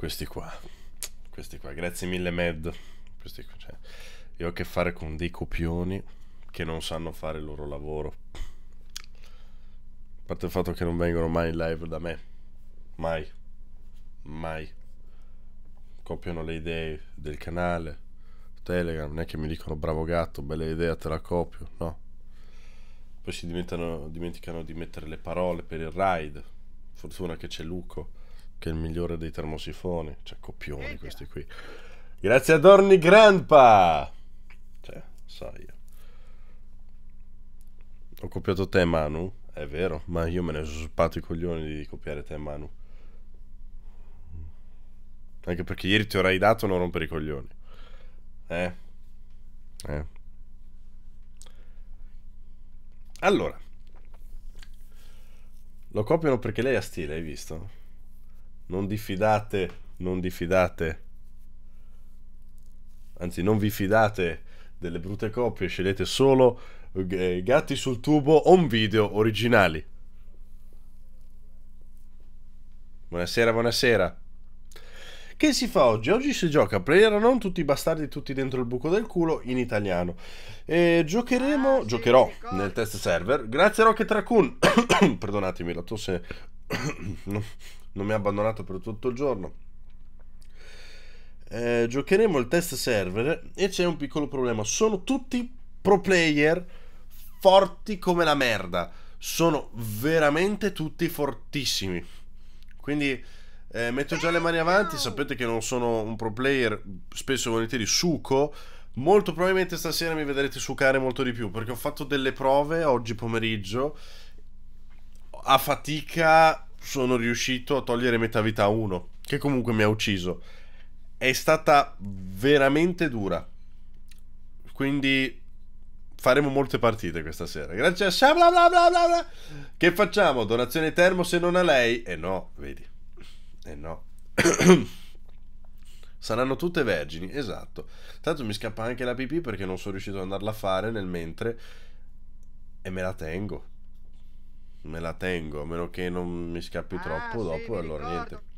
Questi qua. Questi qua. Grazie mille, Med. Questi qua. Cioè, io ho a che fare con dei copioni che non sanno fare il loro lavoro. A parte il fatto che non vengono mai in live da me. Mai. Mai. Copiano le idee del canale. Telegram. Non è che mi dicono bravo gatto, bella idea, te la copio. No. Poi si dimenticano di mettere le parole per il ride. Fortuna che c'è Luco che è il migliore dei termosifoni. Cioè, copioni questi qui. Grazie a Dorni Grandpa! Cioè, so io. Ho copiato te, Manu. È vero, ma io me ne sono sbattuto i coglioni di copiare te, Manu. Anche perché ieri ti ho dato non rompere i coglioni. Eh? Eh? Allora. Lo copiano perché lei ha stile, hai visto? Non diffidate, non diffidate. Anzi, non vi fidate delle brutte coppie, scegliete solo eh, gatti sul tubo o un video originali. Buonasera, buonasera. Che si fa oggi? Oggi si gioca a Player Non tutti i bastardi tutti dentro il buco del culo in italiano. E giocheremo, ah, sì, giocherò nel test server. Grazie Rocket Raccoon. Perdonatemi la tosse. non mi ha abbandonato per tutto il giorno. Eh, giocheremo il test server e c'è un piccolo problema. Sono tutti pro player forti come la merda. Sono veramente tutti fortissimi. Quindi eh, metto già le mani avanti. Sapete che non sono un pro player, spesso e volentieri suco. Molto probabilmente stasera mi vedrete sucare molto di più perché ho fatto delle prove oggi pomeriggio a fatica sono riuscito a togliere metà vita a uno, che comunque mi ha ucciso. È stata veramente dura. Quindi faremo molte partite questa sera. Grazie a Sha bla bla bla bla bla. Che facciamo? Donazione termo se non a lei? E eh no, vedi. E eh no. Saranno tutte vergini, esatto. Tanto mi scappa anche la pipì perché non sono riuscito ad andarla a fare nel mentre e me la tengo me la tengo, a meno che non mi scappi ah, troppo dopo, allora ricordo. niente.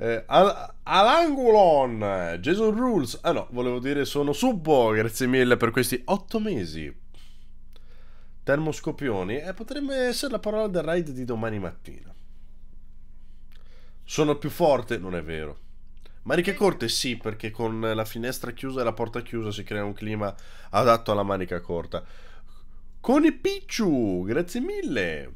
Eh, Al- Alangulon, Jason Rules, ah no, volevo dire sono Subbo, grazie mille per questi otto mesi. Termoscopioni, eh, potrebbe essere la parola del raid di domani mattina. Sono più forte, non è vero. Manica corte sì, perché con la finestra chiusa e la porta chiusa si crea un clima adatto alla manica corta. Cone Picciu, grazie mille.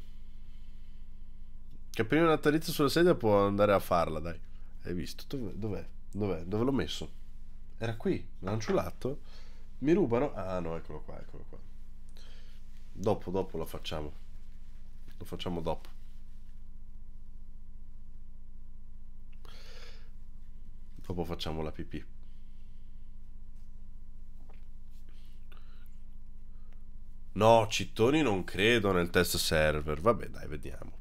Caprire una tariffa sulla sedia può andare a farla, dai. Hai visto? Dov'è? Dov'è? Dov'è? Dove l'ho messo? Era qui, lanciolato. Mi rubano? Ah no, eccolo qua, eccolo qua. Dopo, dopo lo facciamo. Lo facciamo dopo. Dopo facciamo la pipì. No, Cittoni non credo nel test server. Vabbè, dai, vediamo.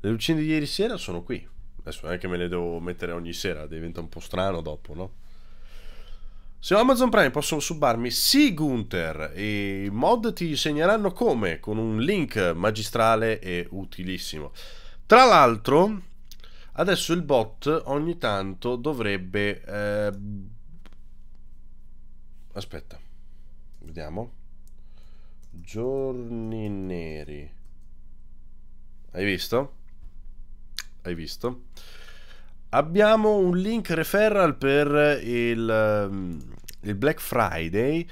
Le lucine di ieri sera sono qui. Adesso non è che me le devo mettere ogni sera, diventa un po' strano dopo, no? Se ho Amazon Prime posso subarmi? Sì, Gunther, i mod ti segneranno come, con un link magistrale e utilissimo. Tra l'altro, adesso il bot ogni tanto dovrebbe... Eh... Aspetta, vediamo. Giorni neri. Hai visto? Hai visto? Abbiamo un link referral per il, ehm, il Black Friday.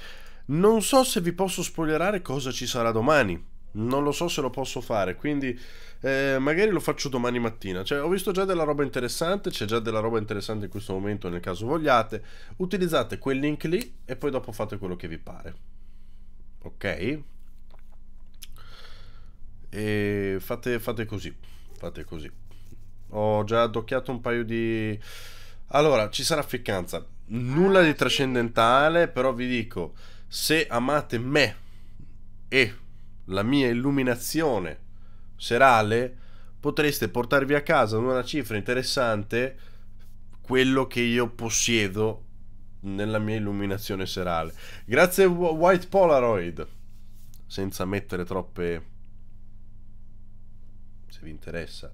Non so se vi posso spoilerare cosa ci sarà domani. Non lo so se lo posso fare, quindi eh, magari lo faccio domani mattina. Cioè, ho visto già della roba interessante, c'è già della roba interessante in questo momento nel caso vogliate. Utilizzate quel link lì e poi dopo fate quello che vi pare ok e fate, fate così fate così ho già addocchiato un paio di allora ci sarà ficcanza nulla ah, di trascendentale però vi dico se amate me e la mia illuminazione serale potreste portarvi a casa una cifra interessante quello che io possiedo nella mia illuminazione serale. Grazie White Polaroid. Senza mettere troppe... Se vi interessa.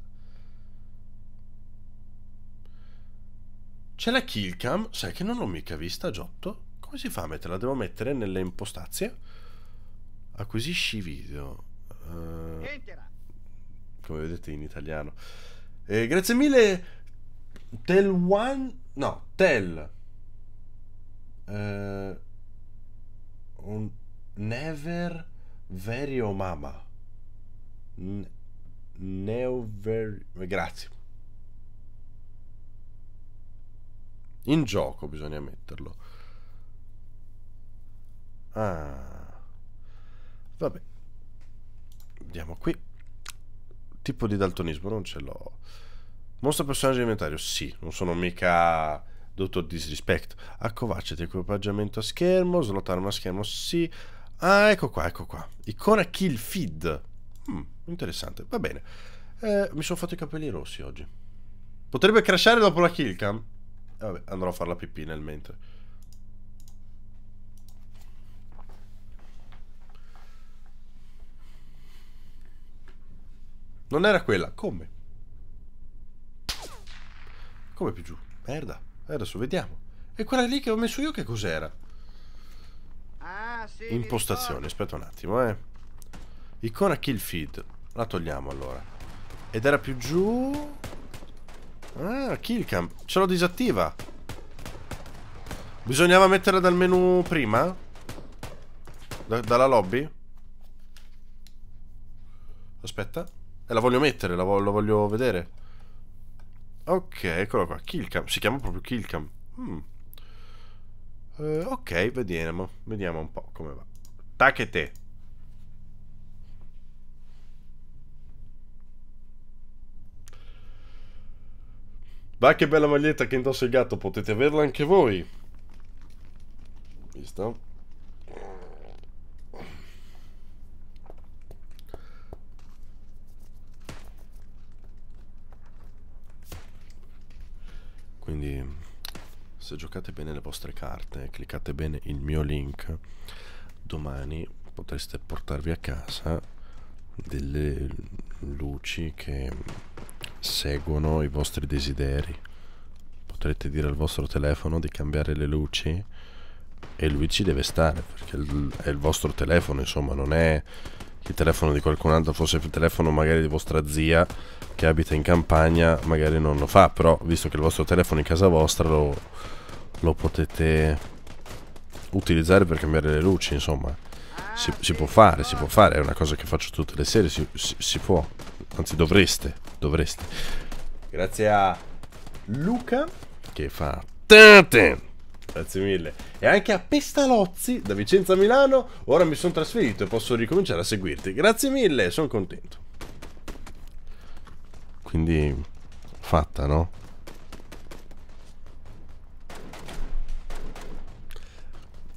C'è la killcam? Sai che non l'ho mica vista, Giotto? Come si fa a metterla? Devo mettere nelle impostazie? Acquisisci video. Uh, come vedete in italiano. Eh, grazie mille. Tel One... No, Tel Uh, un never verio mama. never. Grazie. In gioco bisogna metterlo. Ah. Vabbè. Andiamo qui. Tipo di daltonismo non ce l'ho. Mostra personaggio inventario? Sì, non sono mica Dottor Disrespect. Accovacciati equipaggiamento a schermo, slot arma a schermo sì. Ah, ecco qua, ecco qua. Icona kill feed. Hmm, interessante, va bene. Eh, mi sono fatto i capelli rossi oggi. Potrebbe crashare dopo la kill cam? Eh, vabbè, andrò a fare la pipì nel mentre. Non era quella, come? Come più giù? Merda. Adesso vediamo. E quella lì che ho messo io che cos'era? Ah, sì, Impostazione, aspetta un attimo, eh. Icona kill feed. La togliamo allora. Ed era più giù... Ah, kill cam. Ce l'ho disattiva. Bisognava metterla dal menu prima? Da dalla lobby? Aspetta. E eh, la voglio mettere, la, vo la voglio vedere. Ok, eccolo qua. Killcam. Si chiama proprio Killcam. Hmm. Eh, ok, vediamo. Vediamo un po' come va. Tacchete. te. Va che bella maglietta che indossa il gatto. Potete averla anche voi. Visto? Quindi se giocate bene le vostre carte, cliccate bene il mio link, domani potreste portarvi a casa delle luci che seguono i vostri desideri. Potrete dire al vostro telefono di cambiare le luci e lui ci deve stare perché è il vostro telefono, insomma, non è il telefono di qualcun altro, forse il telefono magari di vostra zia che abita in campagna magari non lo fa, però visto che il vostro telefono è in casa vostra lo, lo potete utilizzare per cambiare le luci, insomma. Si, si, può fare, si può fare, è una cosa che faccio tutte le sere, si, si, si può, anzi dovreste, dovreste. Grazie a Luca che fa... Tante. Grazie mille. E anche a Pestalozzi, da Vicenza Milano, ora mi sono trasferito e posso ricominciare a seguirti. Grazie mille, sono contento. Quindi, fatta, no?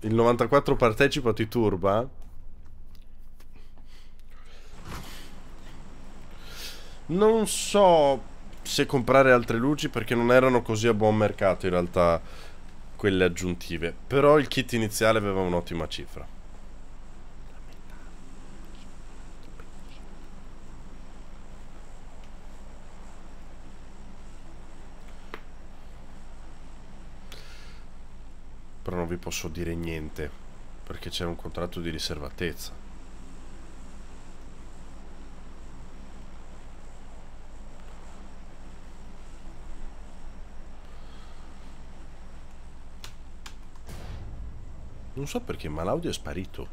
Il 94 partecipa ti turba? Non so se comprare altre luci perché non erano così a buon mercato in realtà quelle aggiuntive. Però il kit iniziale aveva un'ottima cifra. Però non vi posso dire niente, perché c'è un contratto di riservatezza. Non so perché, ma l'audio è sparito.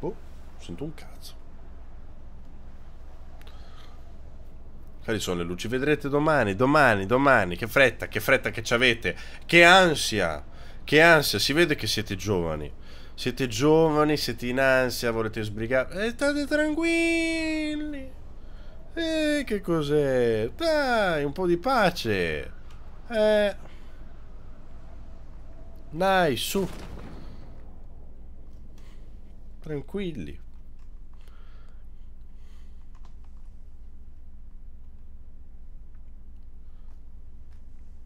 Oh, sento un cazzo. Cari sono le luci? Vedrete domani, domani, domani. Che fretta, che fretta che ci avete. Che ansia, che ansia. Si vede che siete giovani. Siete giovani, siete in ansia, volete sbrigare. E eh, state tranquilli. E eh, che cos'è? Dai, un po' di pace. Eh... Dai, su. Tranquilli.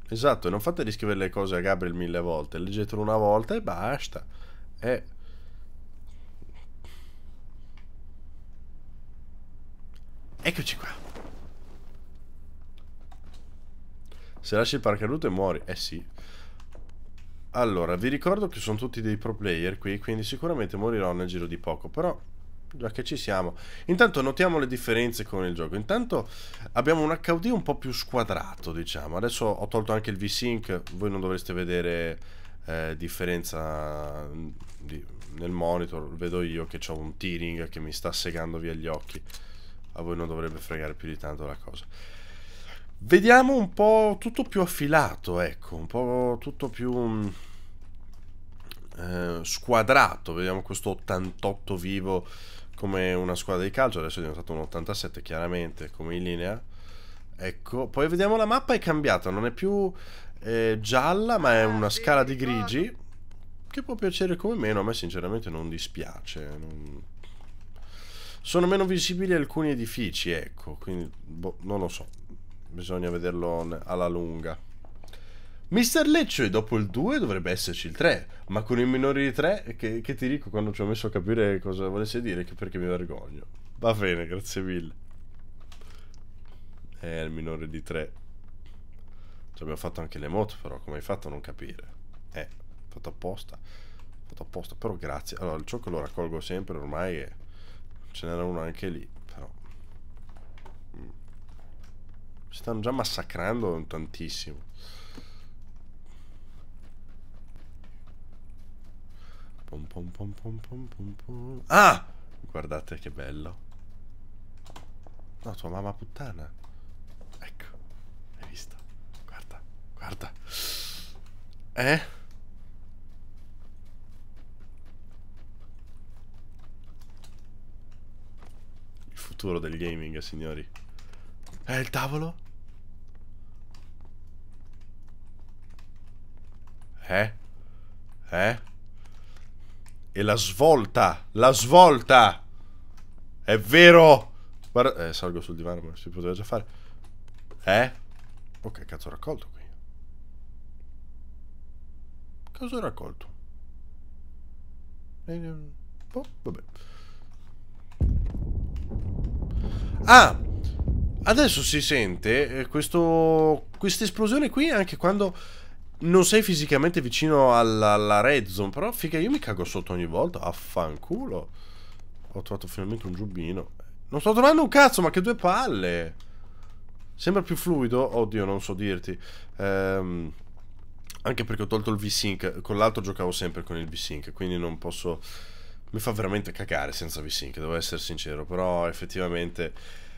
Esatto, non fate riscrivere le cose a Gabriel mille volte, leggetelo una volta e basta. È... Eccoci qua. Se lasci il parcaduto e muori. Eh sì, allora, vi ricordo che sono tutti dei pro player qui, quindi sicuramente morirò nel giro di poco, però già che ci siamo. Intanto notiamo le differenze con il gioco. Intanto abbiamo un HD un po' più squadrato, diciamo. Adesso ho tolto anche il V-Sync, voi non dovreste vedere eh, differenza mm, di, nel monitor, vedo io che ho un tearing che mi sta segando via gli occhi. A voi non dovrebbe fregare più di tanto la cosa. Vediamo un po' tutto più affilato, ecco, un po' tutto più mm, eh, squadrato, vediamo questo 88 vivo come una squadra di calcio, adesso è diventato un 87 chiaramente come in linea. Ecco, poi vediamo la mappa è cambiata, non è più eh, gialla ma è ah, una scala di grigi che può piacere come meno, a me sinceramente non dispiace. Non... Sono meno visibili alcuni edifici, ecco, quindi boh, non lo so, bisogna vederlo alla lunga. Mister Lecce dopo il 2 dovrebbe esserci il 3, ma con il minore di 3 che, che, ti dico quando ci ho messo a capire cosa volesse dire che perché mi vergogno. Va bene, grazie mille. Eh, il minore di 3. Ci abbiamo fatto anche le moto però, come hai fatto a non capire? Eh, fatto apposta. Fatto apposta, però grazie. Allora, il gioco lo raccolgo sempre ormai e ce n'era uno anche lì, però... Mm. Si stanno già massacrando tantissimo. Pom pom pom pom pom pom pom. Ah! Guardate che bello. No, tua mamma puttana. Ecco. Hai visto? Guarda, guarda. Eh? Il futuro del gaming, signori. È il tavolo? Eh? Eh? E la svolta, la svolta! È vero! Guarda, eh, salgo sul divano, ma si poteva già fare. Eh? ok, cazzo ho raccolto qui? Cosa ho raccolto? Oh, vabbè. Ah! Adesso si sente eh, questo, questa esplosione qui anche quando non sei fisicamente vicino alla, alla red zone, però figa io mi cago sotto ogni volta, affanculo. Ho trovato finalmente un giubbino. Non sto trovando un cazzo, ma che due palle. Sembra più fluido, oddio non so dirti. Ehm, anche perché ho tolto il V-Sync, con l'altro giocavo sempre con il V-Sync, quindi non posso... Mi fa veramente cagare senza V-Sync, devo essere sincero, però effettivamente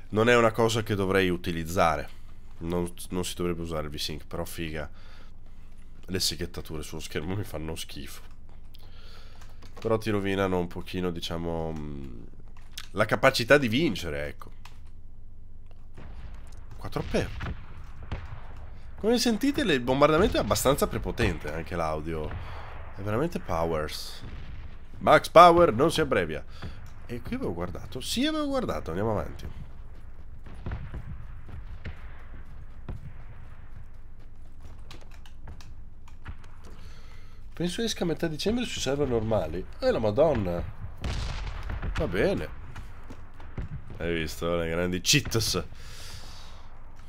non è una cosa che dovrei utilizzare. Non, non si dovrebbe usare il V-Sync, però figa le seghettature sullo schermo mi fanno schifo. Però ti rovinano un pochino, diciamo, mm, la capacità di vincere, ecco. 4 p Come sentite, il bombardamento è abbastanza prepotente, anche l'audio. È veramente powers. Max Power non si abbrevia. E qui avevo guardato. Sì, avevo guardato, andiamo avanti. Penso esca a metà dicembre sui server normali. Eh la madonna. Va bene. Hai visto le grandi cheats?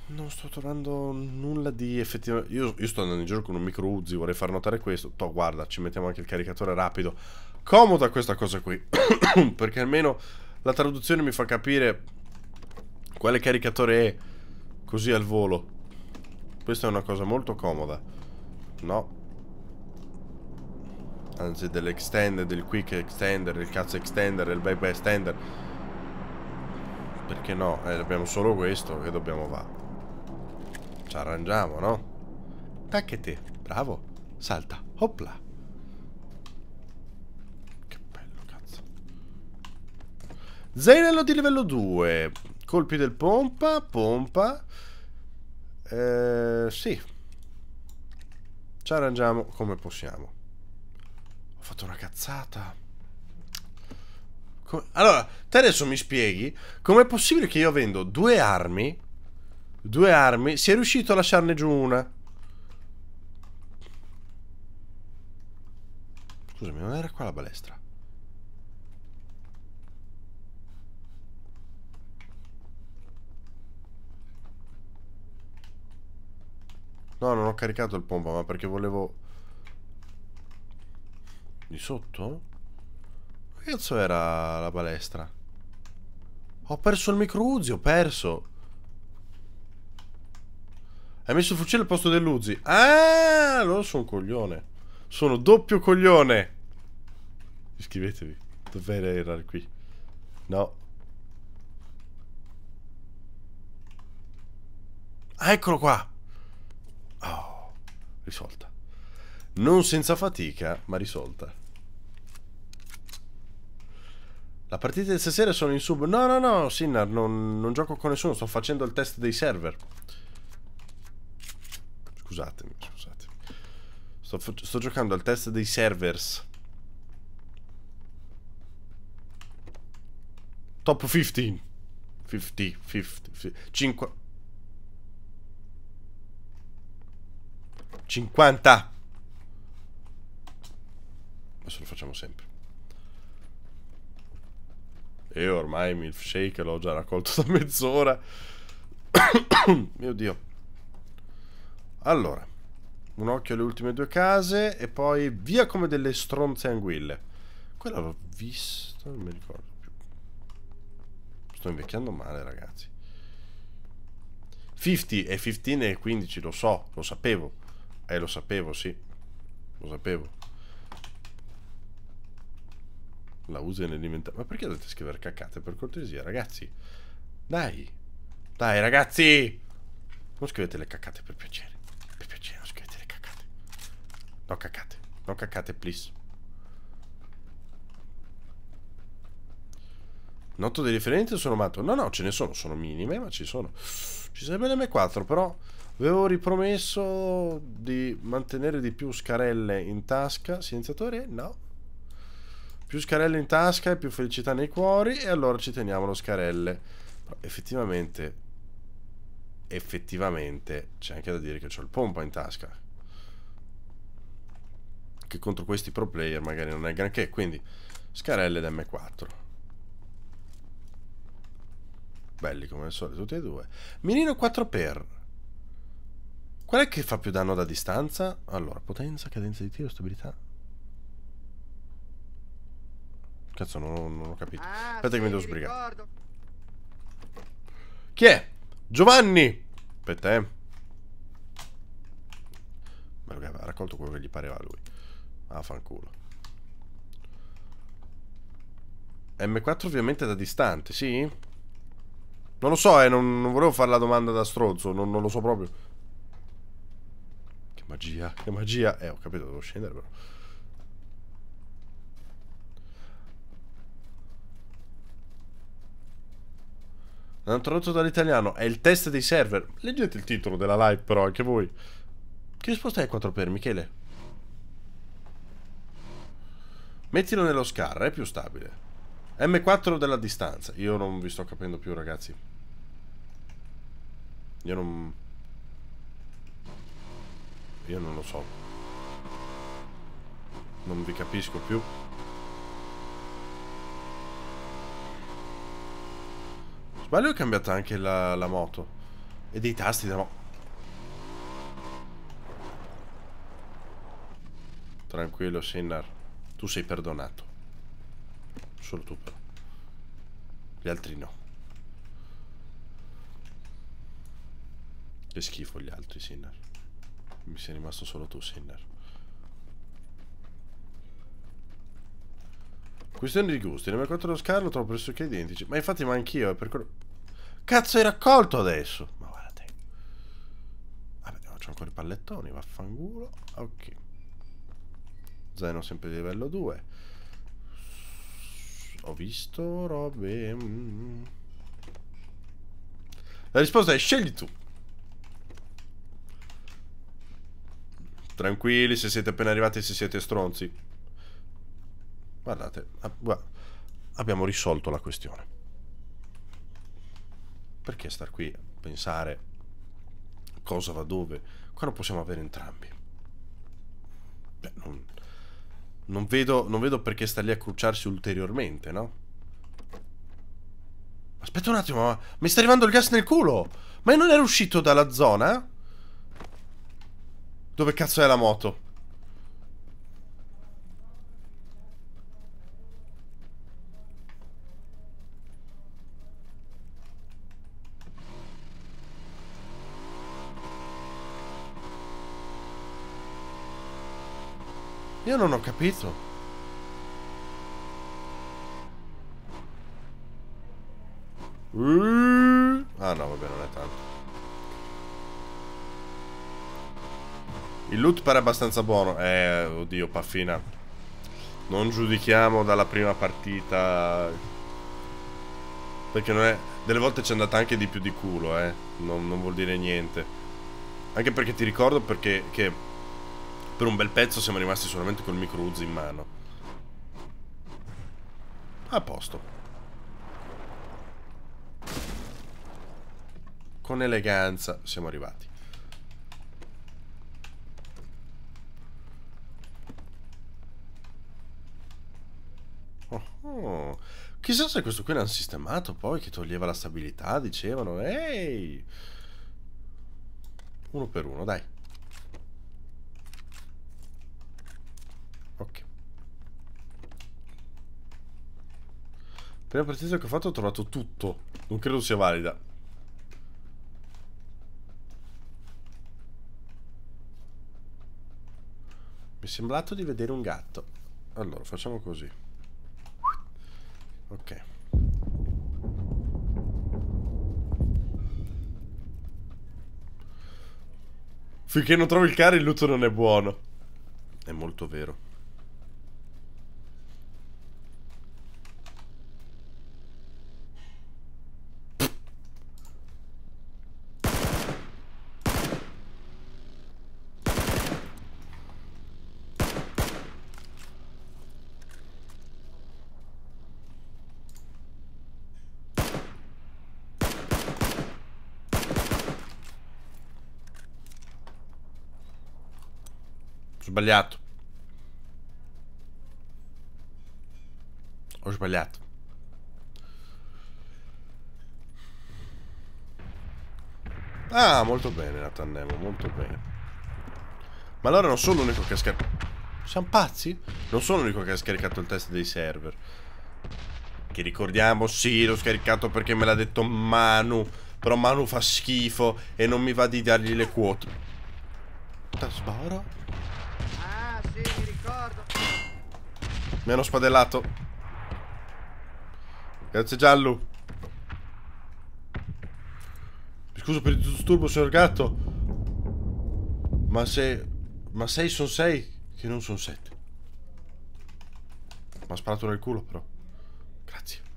Non sto trovando nulla di effettivamente... Io, io, sto andando in giro con un micro Uzi, vorrei far notare questo. Toh, guarda, ci mettiamo anche il caricatore rapido. Comoda questa cosa qui. Perché almeno la traduzione mi fa capire quale caricatore è. Così al volo. Questa è una cosa molto comoda. No, anzi dell'extender, del quick extender, del cazzo extender, del back extender. Perché no? Eh, abbiamo solo questo che dobbiamo fare. Ci arrangiamo, no? Tacchete, bravo. Salta, opla. Che bello, cazzo. Zainello di livello 2. Colpi del pompa, pompa. Eh, sì. Ci arrangiamo come possiamo fatto una cazzata. Come... Allora, te adesso mi spieghi com'è possibile che io avendo due armi, due armi, sia riuscito a lasciarne giù una. Scusami, non era qua la balestra? No, non ho caricato il pompa, ma perché volevo di sotto? Che cazzo era la palestra? Ho perso il micro-Uzi, ho perso. Hai messo il fucile al posto dell'Uzi. Ah, allora sono un coglione. Sono doppio coglione. Iscrivetevi. Dovrei errare qui. No. Ah, eccolo qua. Oh, risolta. Non senza fatica, ma risolta. La partita di stasera sono in sub. No, no, no, Sinnar, non, non gioco con nessuno, sto facendo il test dei server. Scusatemi, scusatemi. Sto, sto giocando al test dei servers. Top 15. 50, 50, 50 50. Adesso lo facciamo sempre. E ormai il milkshake l'ho già raccolto da mezz'ora. Mio Dio. Allora, un occhio alle ultime due case e poi via come delle stronze anguille. Quella l'ho vista, non mi ricordo più. Sto invecchiando male, ragazzi. 50 e 15 e 15, lo so, lo sapevo. Eh, lo sapevo, sì. Lo sapevo. La usa nell'inventario. Ma perché dovete scrivere caccate? Per cortesia, ragazzi. Dai. Dai, ragazzi. Non scrivete le caccate, per piacere. Per piacere, non scrivete le caccate. No caccate. No caccate, please. Noto dei referenti sono matto. No, no, ce ne sono. Sono minime, ma ci sono. Ci sarebbe l'M4, però... Avevo ripromesso di mantenere di più scarelle in tasca. Silenziatore? No. Più scarelle in tasca e più felicità nei cuori e allora ci teniamo lo scarelle. Però effettivamente, effettivamente c'è anche da dire che ho il pompa in tasca. Che contro questi pro player magari non è granché, quindi scarelle ed M4. Belli come al solito tutti e due. Mirino 4x. Qual è che fa più danno da distanza? Allora, potenza, cadenza di tiro, stabilità. Cazzo, non, non ho capito. Ah, Aspetta sì, che mi devo sbrigare. Ricordo. Chi è? Giovanni! Aspetta, eh. Ma lui aveva raccolto quello che gli pareva a lui. Ah, fanculo. M4 ovviamente da distante, sì? Non lo so, eh, non, non volevo fare la domanda da stronzo, non, non lo so proprio. Che magia, che magia. Eh, ho capito, devo scendere però. hanno tradotto dall'italiano, è il test dei server. Leggete il titolo della live però anche voi. Che risposta è 4 per Michele? Mettilo nello scar, è più stabile. M4 della distanza. Io non vi sto capendo più, ragazzi. Io non... Io non lo so. Non vi capisco più. Ma lui ho cambiato anche la, la moto. E dei tasti da moto. Tranquillo, Sinnar. Tu sei perdonato. Solo tu però. Gli altri no. Che schifo gli altri, Sinner. Mi sei rimasto solo tu, Sinner. Questione di gusti, nel mercato dello lo trovo pressoché identici. Ma infatti ma anch'io, è eh, per quello... Cazzo hai raccolto adesso? Ma guardate. te. Vabbè, ah, c'ho ancora i pallettoni, vaffanculo. Ok. Zeno sempre di livello 2. Ho visto robe... Mm. La risposta è scegli tu. Tranquilli se siete appena arrivati se siete stronzi. Guardate, abbiamo risolto la questione. Perché star qui a pensare cosa va dove, quando possiamo avere entrambi? Beh, non, non, vedo, non vedo perché sta lì a crucciarsi ulteriormente, no? Aspetta un attimo, ma mi sta arrivando il gas nel culo! Ma io non ero uscito dalla zona? Dove cazzo è la moto? Io non ho capito. Mm. ah no, vabbè, non è tanto. Il loot pare abbastanza buono. Eh, oddio, paffina. Non giudichiamo dalla prima partita. Perché non è... Delle volte ci è andata anche di più di culo, eh. Non, non vuol dire niente. Anche perché ti ricordo perché... Che per un bel pezzo siamo rimasti solamente col micro Uzi in mano. A posto. Con eleganza siamo arrivati. Oh, oh. Chissà se questo qui l'hanno sistemato poi che toglieva la stabilità, dicevano. Ehi! Uno per uno, dai. Prima partita che ho fatto ho trovato tutto. Non credo sia valida. Mi è sembrato di vedere un gatto. Allora, facciamo così. Ok. Finché non trovi il cane il lutto non è buono. È molto vero. sbagliato. Ho sbagliato. Ah, molto bene Natannemo, molto bene. Ma allora non sono l'unico che ha scaricato... Siamo pazzi? Non sono l'unico che ha scaricato il test dei server. Che ricordiamo, sì, l'ho scaricato perché me l'ha detto Manu. Però Manu fa schifo e non mi va di dargli le quote. Tasbara? Mi hanno spadellato. Grazie Giallo. Mi scuso per il disturbo, signor Gatto. Ma se... Ma 6 sono sei che non sono sette Mi ha sparato nel culo, però. Grazie.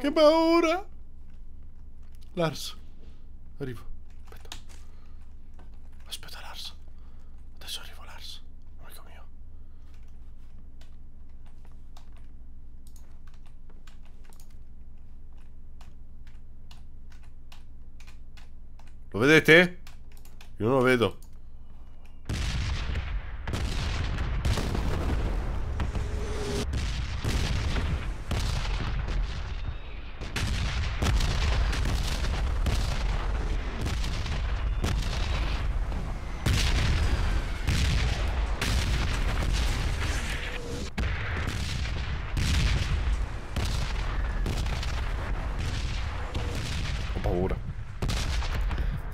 Che paura! Lars, arrivo. Aspetta. Aspetta Lars. Adesso arrivo Lars, amico mio. Lo vedete? Io non lo vedo.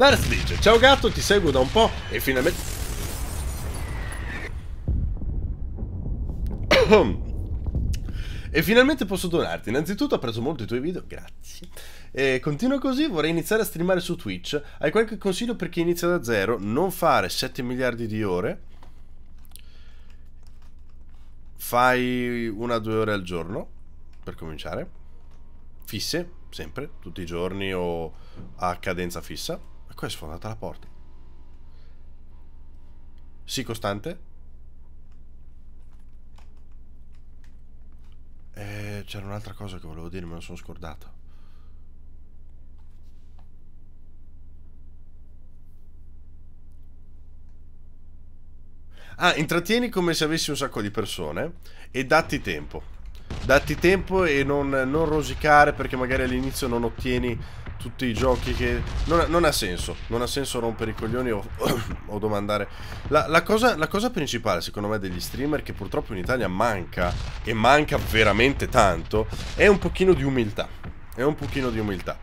Darth dice, ciao gatto, ti seguo da un po' e finalmente... e finalmente posso donarti. Innanzitutto ho preso molto i tuoi video, grazie. E continua così, vorrei iniziare a streamare su Twitch. Hai qualche consiglio per chi inizia da zero? Non fare 7 miliardi di ore. Fai una o due ore al giorno, per cominciare. Fisse, sempre, tutti i giorni o a cadenza fissa qua è sfondata la porta. Sì, costante. Eh, c'era un'altra cosa che volevo dire, me la sono scordato. Ah, intrattieni come se avessi un sacco di persone e datti tempo. Datti tempo e non, non rosicare perché magari all'inizio non ottieni tutti i giochi che... Non, non ha, senso, non ha senso rompere i coglioni o, o domandare... La, la, cosa, la, cosa, principale secondo me degli streamer che purtroppo in Italia manca, e manca veramente tanto, è un pochino di umiltà. È un pochino di umiltà.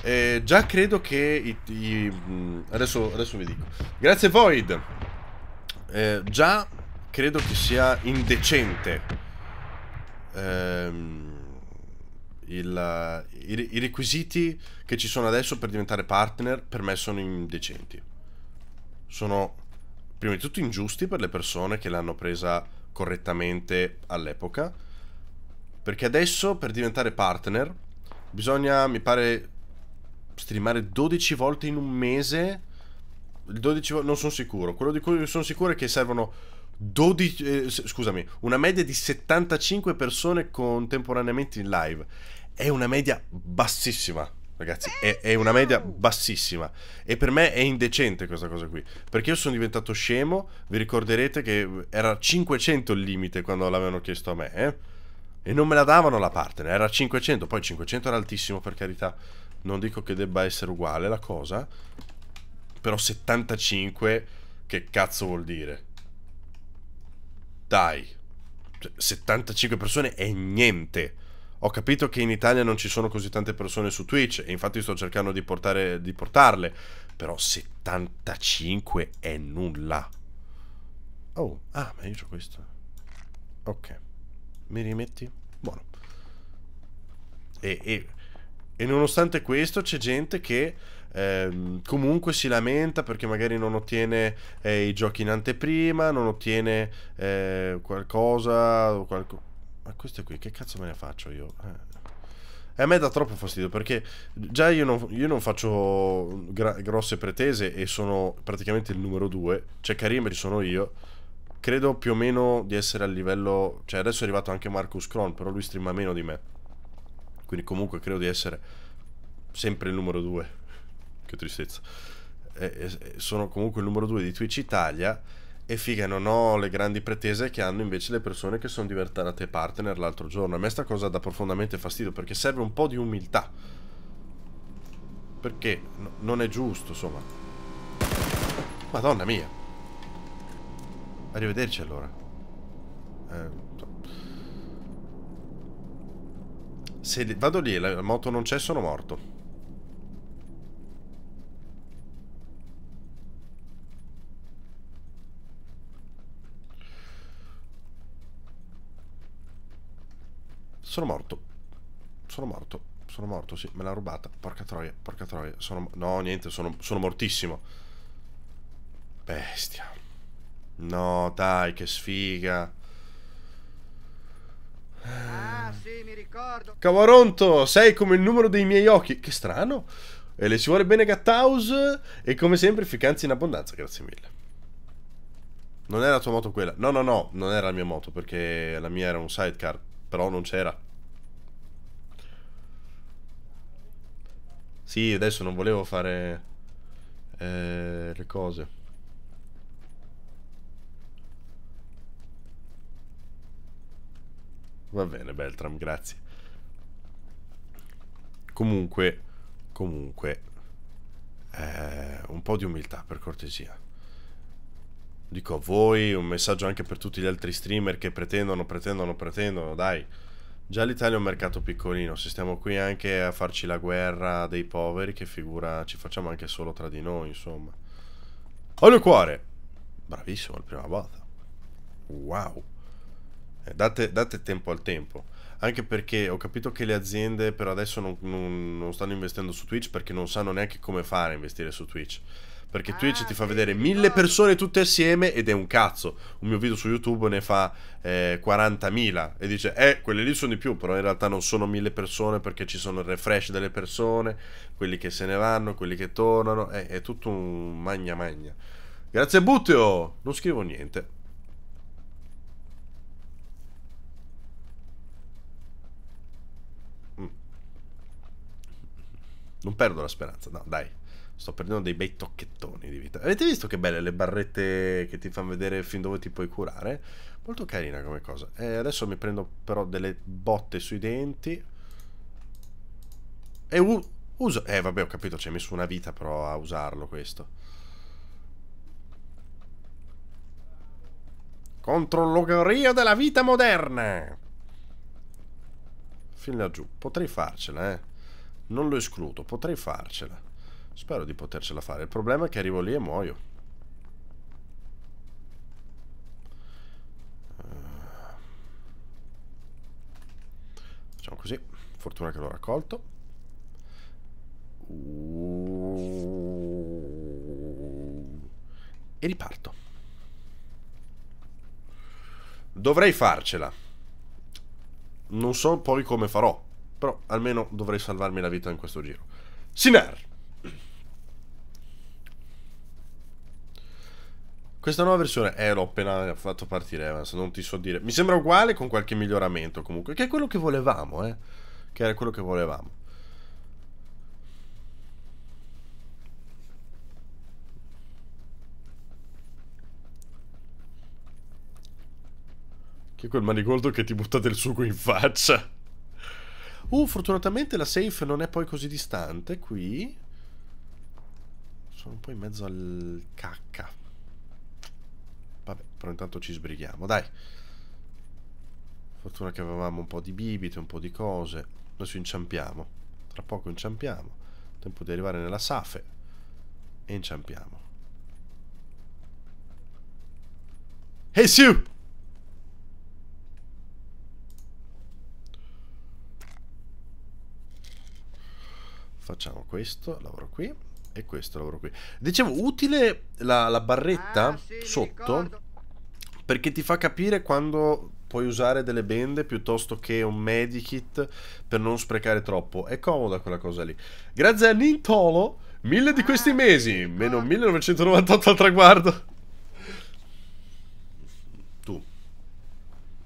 Eh, già credo che... I, i, adesso, adesso vi dico. Grazie Void! Eh, già credo che sia indecente. Ehm il, eh, i, i requisiti che ci sono adesso per diventare partner per me sono indecenti. Sono prima di tutto ingiusti per le persone che l'hanno presa correttamente all'epoca, perché adesso per diventare partner bisogna, mi pare, streamare 12 volte in un mese. 12 volte non sono sicuro, quello di cui sono sicuro è che servono 12, eh, scusami, una media di 75 persone contemporaneamente in live è una media bassissima ragazzi, è, è, una media bassissima e per me è indecente questa cosa qui, perché io sono diventato scemo, vi ricorderete che era 500 il limite quando l'avevano chiesto a me, eh? e non me la davano la partner, era 500, poi 500 era altissimo per carità, non dico che debba essere uguale la cosa, però 75 che cazzo vuol dire? Dai, 75 cioè, persone è niente. Ho capito che in Italia non ci sono così tante persone su Twitch e infatti sto cercando di, portare, di portarle, però 75 è nulla. Oh, ah, ma io ho questo. Ok. Mi rimetti? Buono. E, e, e nonostante questo c'è gente che eh, comunque si lamenta perché magari non ottiene eh, i giochi in anteprima, non ottiene eh, qualcosa, qualcosa ma questo qui, che cazzo me ne faccio io? Eh. E a me dà troppo fastidio perché già io non, io non faccio grosse pretese e sono praticamente il numero due. C'è cioè Karimri, sono io. Credo più o meno di essere al livello... Cioè adesso è arrivato anche Marcus Kron, però lui streama meno di me. Quindi comunque credo di essere sempre il numero due. che tristezza. E, e, sono comunque il numero due di Twitch Italia e figa, non ho le grandi pretese che hanno invece le persone che sono diventate partner l'altro giorno. A me sta cosa dà profondamente fastidio perché serve un po' di umiltà. Perché no, non è giusto, insomma. Madonna mia. Arrivederci allora. Eh, se vado lì e la moto non c'è, sono morto. Sono morto. Sono morto. Sono morto, sì. Me l'ha rubata. Porca troia, porca troia. Sono... No, niente, sono, sono mortissimo. Bestia. No, dai, che sfiga. Ah, sì, mi ricordo. Cavaronto, sei come il numero dei miei occhi. Che strano. E le ci vuole bene Gattaus. E come sempre, ficanzi in abbondanza. Grazie mille. Non è la tua moto quella. No, no, no, non era la mia moto perché la mia era un sidecar. Però non c'era. Sì, adesso non volevo fare eh, le cose. Va bene, Beltram, grazie. Comunque, comunque, eh, un po' di umiltà per cortesia dico a voi, un messaggio anche per tutti gli altri streamer che pretendono, pretendono, pretendono, dai. Già l'Italia è un mercato piccolino, se stiamo qui anche a farci la guerra dei poveri, che figura ci facciamo anche solo tra di noi, insomma. Olio cuore! Bravissimo, la prima volta. Wow. Eh, date, date, tempo al tempo. Anche perché ho capito che le aziende per adesso non, non, non stanno investendo su Twitch perché non sanno neanche come fare a investire su Twitch. Perché Twitch ti fa vedere mille persone tutte assieme ed è un cazzo. Un mio video su YouTube ne fa eh, 40.000 e dice, eh, quelle lì sono di più, però in realtà non sono mille persone perché ci sono il refresh delle persone, quelli che se ne vanno, quelli che tornano, eh, è tutto un magna magna. Grazie Butteo, non scrivo niente. Mm. Non perdo la speranza, no, dai. Sto perdendo dei bei tocchettoni di vita. Avete visto che belle le barrette che ti fanno vedere fin dove ti puoi curare? Molto carina come cosa. E eh, adesso mi prendo però delle botte sui denti. E uso... Eh vabbè ho capito, ci hai messo una vita però a usarlo questo. Contro l'ogorio della vita moderna! Fin laggiù. Potrei farcela, eh. Non lo escludo, potrei farcela. Spero di potercela fare. Il problema è che arrivo lì e muoio. Eh. Facciamo così. Fortuna che l'ho raccolto. E riparto. Dovrei farcela. Non so poi come farò. Però almeno dovrei salvarmi la vita in questo giro. Sinar! Questa nuova versione, eh, l'ho appena fatto partire Evans, eh, non ti so dire. Mi sembra uguale con qualche miglioramento comunque, che è quello che volevamo, eh. Che era quello che volevamo. Che quel manigoldo che ti butta del sugo in faccia. Uh, fortunatamente la safe non è poi così distante qui. Sono un po' in mezzo al cacca però intanto ci sbrighiamo, dai. Fortuna che avevamo un po' di bibite, un po' di cose. Adesso inciampiamo. Tra poco inciampiamo. Tempo di arrivare nella safe. E inciampiamo. Hey Sue! Facciamo questo, lavoro qui e questo lavoro qui. Dicevo, utile la, la barretta ah, sì, sotto perché ti fa capire quando puoi usare delle bende piuttosto che un medikit per non sprecare troppo. È comoda quella cosa lì. Grazie a Nintolo, mille di questi ah. mesi, meno 1998 al traguardo. Tu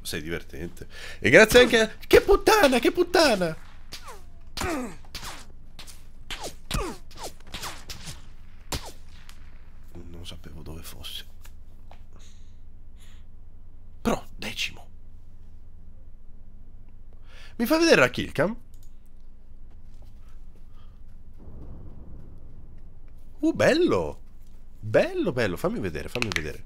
sei divertente. E grazie anche a... Che puttana, che puttana! Non sapevo dove fossi. decimo. Mi fa vedere la killcam? Uh, bello! Bello, bello, fammi vedere, fammi vedere.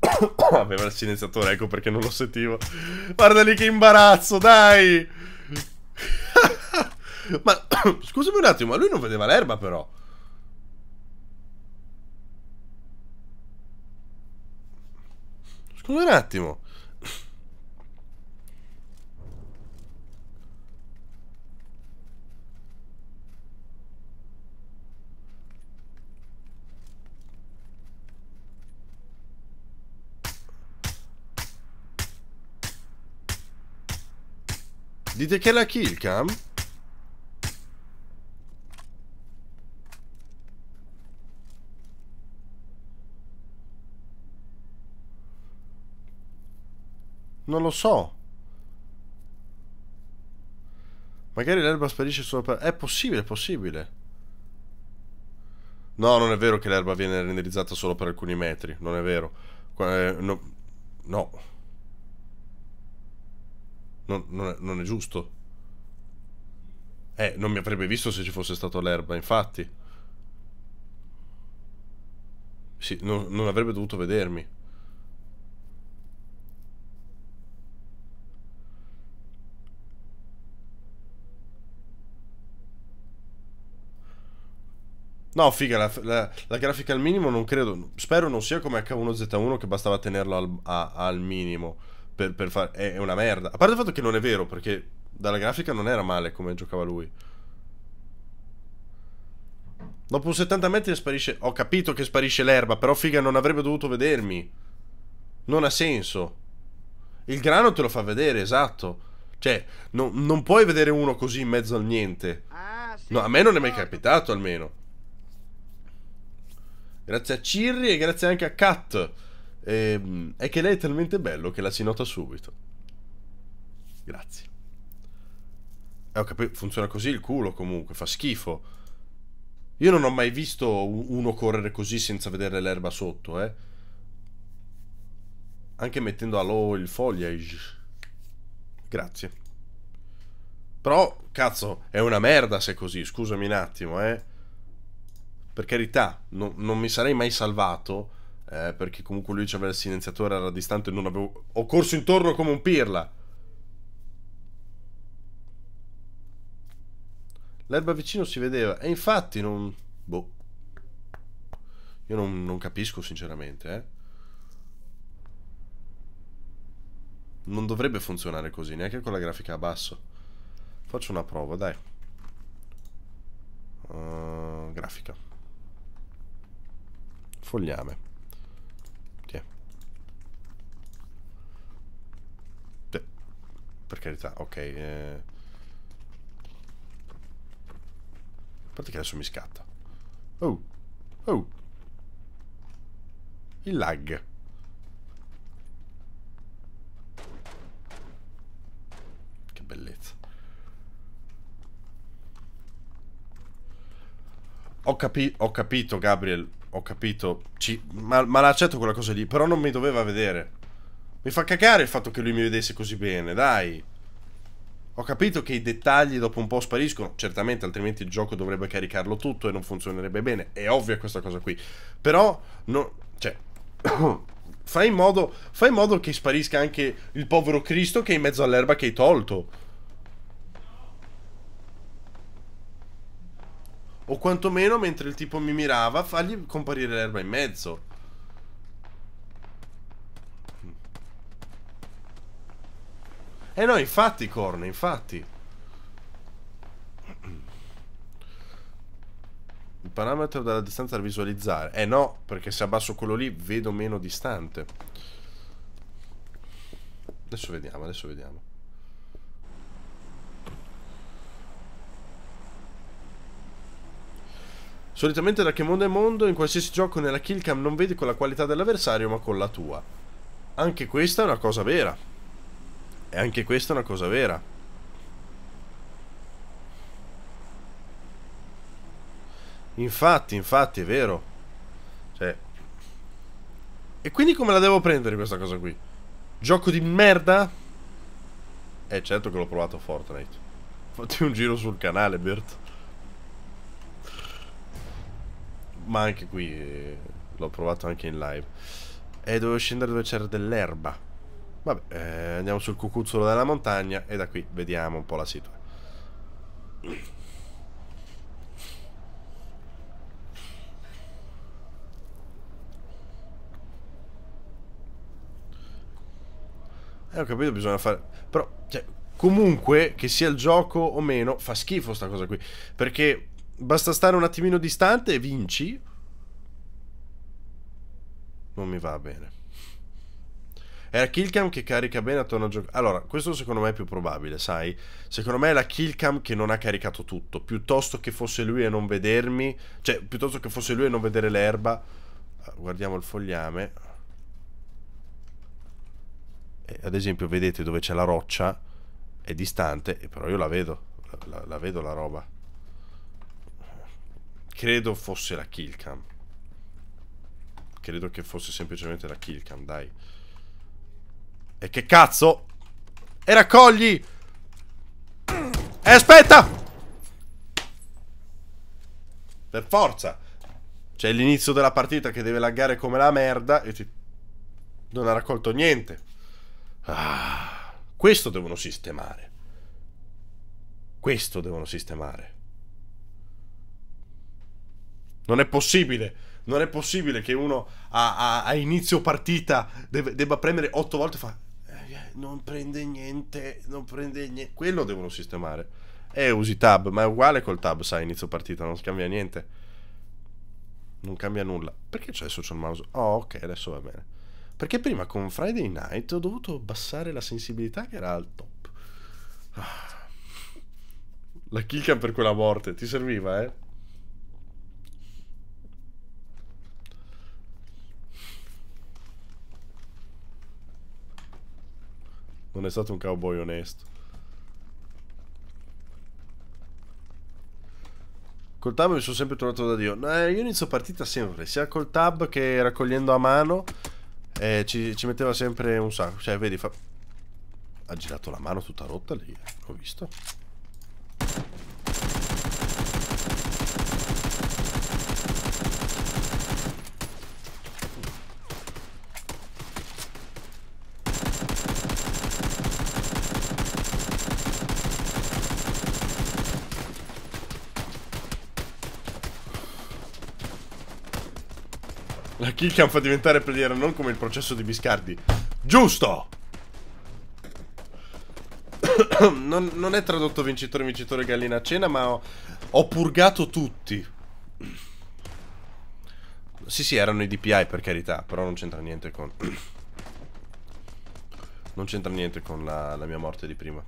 Aveva il silenziatore, ecco perché non lo sentivo. Guarda lì che imbarazzo, dai! Ma scusami un attimo, ma lui non vedeva l'erba però. Scusa un attimo. Dite che è la killcam? Non lo so. Magari l'erba sparisce solo per... È possibile, è possibile. No, non è vero che l'erba viene renderizzata solo per alcuni metri. Non è vero. Eh, no. no. Non, non, è, non è giusto. Eh, non mi avrebbe visto se ci fosse stato l'erba, infatti. Sì, non, non avrebbe dovuto vedermi. No, figa, la, la, la, grafica al minimo non credo. Spero non sia come H1Z1 che bastava tenerlo al, a, al minimo. Per, per fare. È, è, una merda. A parte il fatto che non è vero, perché dalla grafica non era male come giocava lui. Dopo un 70 metri sparisce. Ho capito che sparisce l'erba, però figa, non avrebbe dovuto vedermi. Non ha senso. Il grano te lo fa vedere, esatto. Cioè, no, non puoi vedere uno così in mezzo al niente. Ah, no, a me non è mai capitato almeno. Grazie a Cirri e grazie anche a Kat. E, ehm, è che lei è talmente bello che la si nota subito. Grazie. Eh, ho capito, funziona così il culo comunque, fa schifo. Io non ho mai visto uno correre così senza vedere l'erba sotto, eh. Anche mettendo a low il foliage. Grazie. Però, cazzo, è una merda se è così, scusami un attimo, eh per carità, no, non mi sarei mai salvato, eh, perché comunque lui c'aveva il silenziatore, era distante e non avevo... Ho corso intorno come un pirla! L'erba vicino si vedeva, e infatti non... Boh. Io non, non capisco sinceramente, eh. Non dovrebbe funzionare così, neanche con la grafica a basso. Faccio una prova, dai. Uh, grafica. Fogliame. Tiè. Tiè. Per carità, ok. Eh... A parte che adesso mi scatta. Oh. Oh. Il lag. Che bellezza. Ho, capi ho capito, Gabriel. Ho capito, Ci... ma, ma l'accetto quella cosa lì, però non mi doveva vedere. Mi fa cagare il fatto che lui mi vedesse così bene, dai. Ho capito che i dettagli dopo un po' spariscono, certamente altrimenti il gioco dovrebbe caricarlo tutto e non funzionerebbe bene, è ovvia questa cosa qui. Però, no, cioè, fai, in modo, fai in modo che sparisca anche il povero Cristo che è in mezzo all'erba che hai tolto. O quantomeno, mentre il tipo mi mirava, Fagli comparire l'erba in mezzo. Eh no, infatti, Corne, infatti. Il parametro della distanza da visualizzare. Eh no, perché se abbasso quello lì vedo meno distante. Adesso vediamo, adesso vediamo. Solitamente da che mondo è mondo, in qualsiasi gioco nella killcam non vedi con la qualità dell'avversario ma con la tua. Anche questa è una cosa vera. E anche questa è una cosa vera. Infatti, infatti, è vero. Cioè... E quindi come la devo prendere questa cosa qui? Gioco di merda? Eh, certo che l'ho provato Fortnite. Fatti un giro sul canale, Bert. ma anche qui eh, l'ho provato anche in live. E dovevo scendere dove c'era dell'erba. Vabbè, eh, andiamo sul cucuzzolo della montagna e da qui vediamo un po' la situazione. Eh, ho capito, bisogna fare... Però, cioè, comunque, che sia il gioco o meno, fa schifo sta cosa qui. Perché Basta stare un attimino distante e vinci. Non mi va bene. È la killcam che carica bene attorno a gioco. Allora, questo secondo me è più probabile, sai? Secondo me è la killcam che non ha caricato tutto. Piuttosto che fosse lui a non vedermi. Cioè, piuttosto che fosse lui a non vedere l'erba. Ah, guardiamo il fogliame. E, ad esempio, vedete dove c'è la roccia. È distante, però io la vedo. la, la vedo la roba. Credo fosse la killcam. Credo che fosse semplicemente la killcam, dai. E che cazzo? E raccogli! E eh, aspetta! Per forza! C'è l'inizio della partita che deve laggare come la merda e ti... Non ha raccolto niente. Ah, questo devono sistemare. Questo devono sistemare. Non è possibile. Non è possibile che uno a, a, a inizio partita debba, debba premere otto volte e fa... Eh, eh non prende niente, non prende niente. Quello devono sistemare. Eh, usi tab, ma è uguale col tab, sai, inizio partita, non cambia niente. Non cambia nulla. Perché c'è il social mouse? Oh, ok, adesso va bene. Perché prima con Friday Night ho dovuto abbassare la sensibilità che era al top. Ah. La chicca per quella morte, ti serviva, eh? Non è stato un cowboy onesto. Col tab mi sono sempre tornato da Dio. Eh, io inizio partita sempre, sia col tab che raccogliendo a mano. Eh, ci, ci, metteva sempre un sacco. Cioè, vedi, fa... ha girato la mano tutta rotta lì. Eh, l'ho visto. La killcam fa diventare player non come il processo di Biscardi. Giusto! non, non, è tradotto vincitore, vincitore, gallina a cena, ma ho, ho purgato tutti. Sì, sì, erano i DPI per carità, però non c'entra niente con... non c'entra niente con la, la mia morte di prima.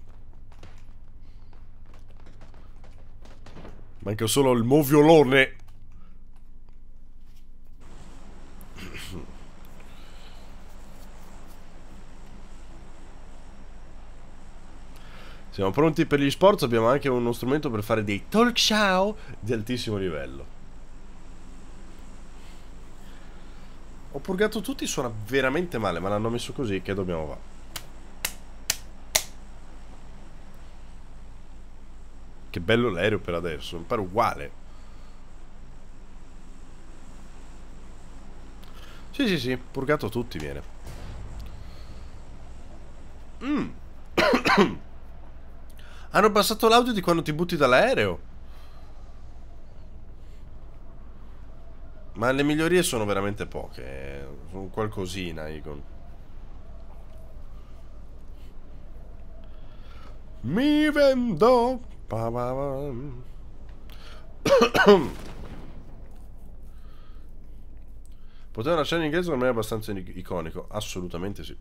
Manca solo il moviolone. Siamo pronti per gli sport, abbiamo anche uno strumento per fare dei talk show di altissimo livello. Ho purgato tutti, suona veramente male, ma l'hanno messo così che dobbiamo va. Che bello l'aereo per adesso, mi pare uguale. Sì, sì, sì, purgato tutti viene. Mmm. Hanno abbassato l'audio di quando ti butti dall'aereo. Ma le migliorie sono veramente poche. Eh. Sono qualcosina, Egon. Mi vendo. Poteva lasciare in inglese ormai è abbastanza iconico. Assolutamente sì.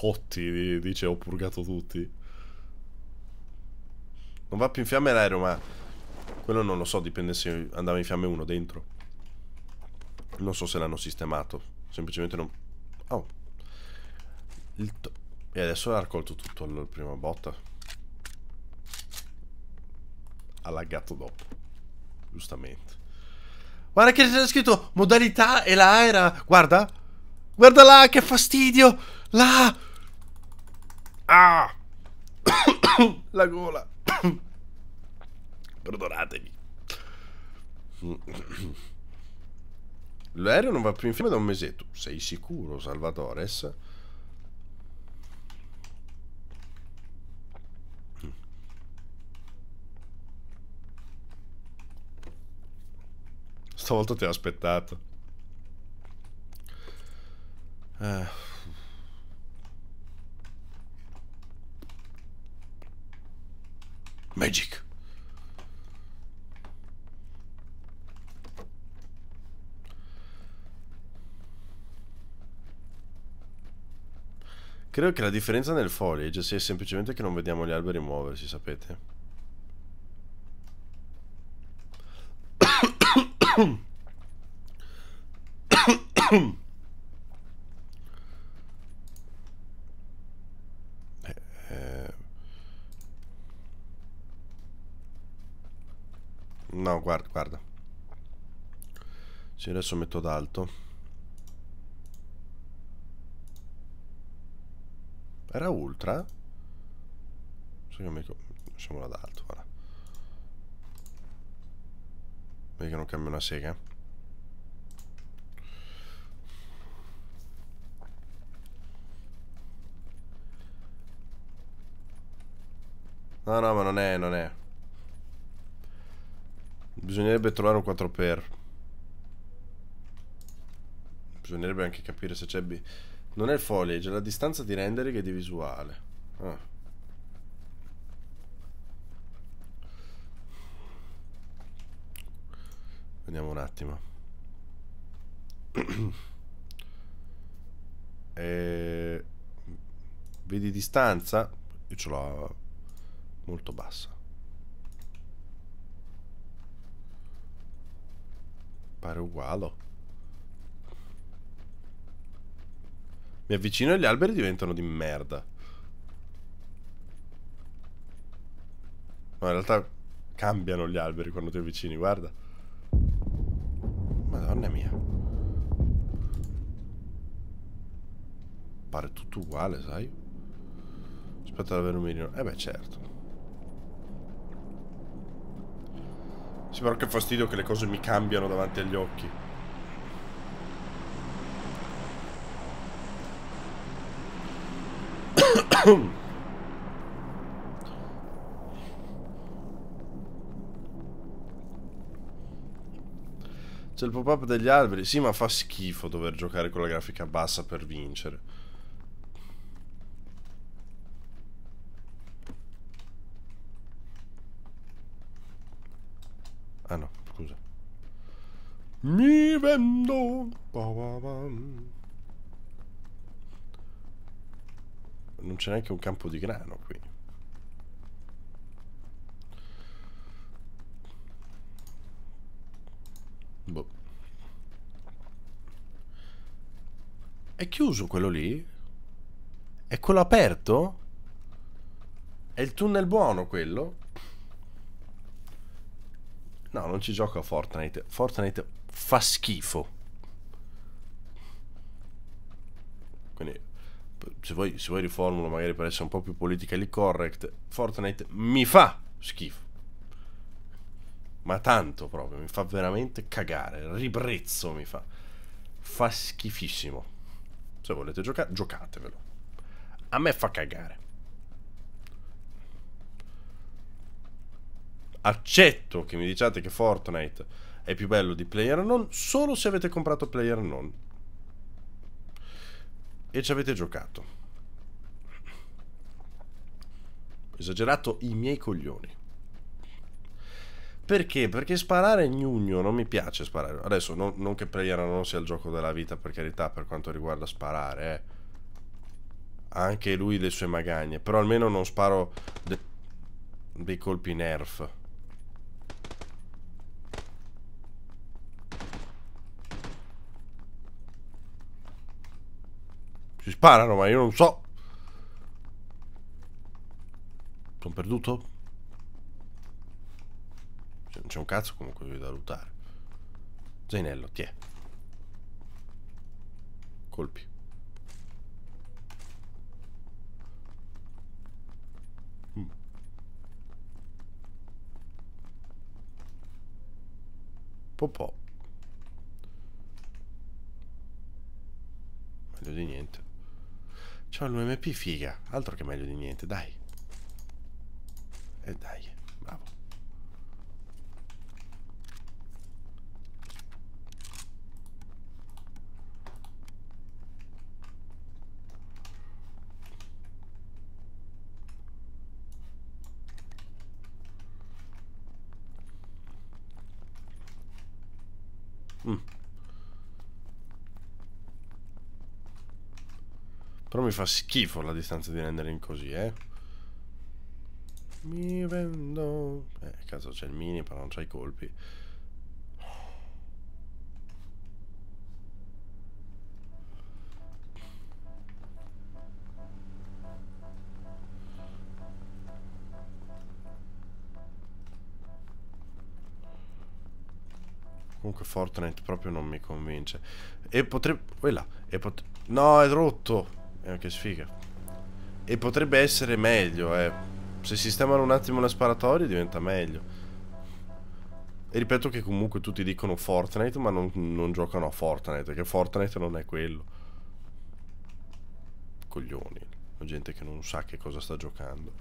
Totti dice ho purgato tutti. Non va più in fiamme l'aereo, ma... Quello non lo so, dipende se andava in fiamme uno dentro. Non so se l'hanno sistemato. Semplicemente non... Oh. E adesso ha raccolto tutto alla prima botta. Ha laggato dopo. Giustamente. Guarda che c'è scritto modalità e l'aera. Guarda. Guarda là, che fastidio. Là. Ah! La gola. Perdonatemi. L'aereo non va più in fiamme da un mesetto. Sei sicuro, Salvatores? Stavolta ti ho aspettato. Eh. Magic. Credo che la differenza nel foliage sia semplicemente che non vediamo gli alberi muoversi, sapete? No, guarda, guarda. Sì, adesso metto ad alto. Era ultra? Lasciamola ad alto, guarda. Vedi che non cambia una sega. No, no, ma non è, non è. Bisognerebbe trovare un 4x. Bisognerebbe anche capire se c'è... B. Non è il foliage, è la distanza di rendering e di visuale. Ah. Vediamo un attimo. e... Eh, vedi distanza? Io ce l'ho molto bassa. pare uguale. Mi avvicino e gli alberi diventano di merda. Ma in realtà cambiano gli alberi quando ti avvicini, guarda. Madonna mia. Pare tutto uguale, sai? Aspetta da un mirino. Eh beh, certo. Sì, però che fastidio che le cose mi cambiano davanti agli occhi. C'è il pop-up degli alberi. Sì, ma fa schifo dover giocare con la grafica bassa per vincere. Ah no, scusa. Mi vendo. Non c'è neanche un campo di grano qui. Boh. È chiuso quello lì? È quello aperto? È il tunnel buono quello? No, non ci gioco a Fortnite. Fortnite fa schifo. Quindi, se vuoi, se vuoi riformulo magari per essere un po' più politically correct, Fortnite mi fa schifo. Ma tanto proprio, mi fa veramente cagare. Ribrezzo mi fa. Fa schifissimo. Se volete giocare, giocatevelo. A me fa cagare. accetto che mi diciate che Fortnite è più bello di PlayerUnknown solo se avete comprato PlayerUnknown e ci avete giocato. Esagerato i miei coglioni. Perché? Perché sparare gnugno non mi piace sparare. Adesso non, non che PlayerUnknown sia il gioco della vita per carità per quanto riguarda sparare, eh. Anche lui le sue magagne, però almeno non sparo dei colpi nerf. Si sparano, ma io non so. Sono perduto? non c'è un cazzo comunque da lottare. Zainello, ti è. Colpi. Mm. Popò. Meglio di niente. C'ho l'UMP figa, altro che meglio di niente, dai. E dai. Però mi fa schifo la distanza di rendering così, eh. Mi rendo... Eh, cazzo c'è il mini, però non c'ha i colpi. Comunque Fortnite proprio non mi convince. E potrebbe... Quella... E pot... No, è rotto! Eh, che sfiga. E potrebbe essere meglio, eh. Se sistemano un attimo la sparatoria diventa meglio. E ripeto che comunque tutti dicono Fortnite, ma non, non giocano a Fortnite, perché Fortnite non è quello. Coglioni. La gente che non sa che cosa sta giocando.